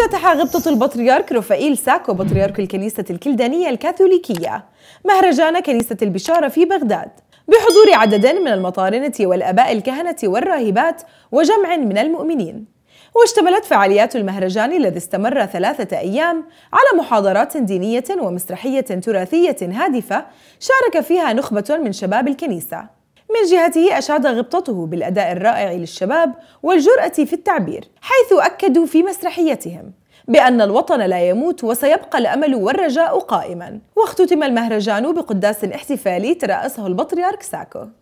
افتتح غبطة البطريرك رفائيل ساكو بطريرك الكنيسة الكلدانية الكاثوليكية مهرجان كنيسة البشارة في بغداد بحضور عدد من المطارنة والأباء الكهنة والراهبات وجمع من المؤمنين واشتملت فعاليات المهرجان الذي استمر ثلاثة أيام على محاضرات دينية ومسرحية تراثية هادفة شارك فيها نخبة من شباب الكنيسة من جهته أشاد غبطته بالأداء الرائع للشباب والجرأة في التعبير حيث أكدوا في مسرحيتهم بأن الوطن لا يموت وسيبقى الأمل والرجاء قائما واختتم المهرجان بقداس احتفالي ترأسه البطريرك ساكو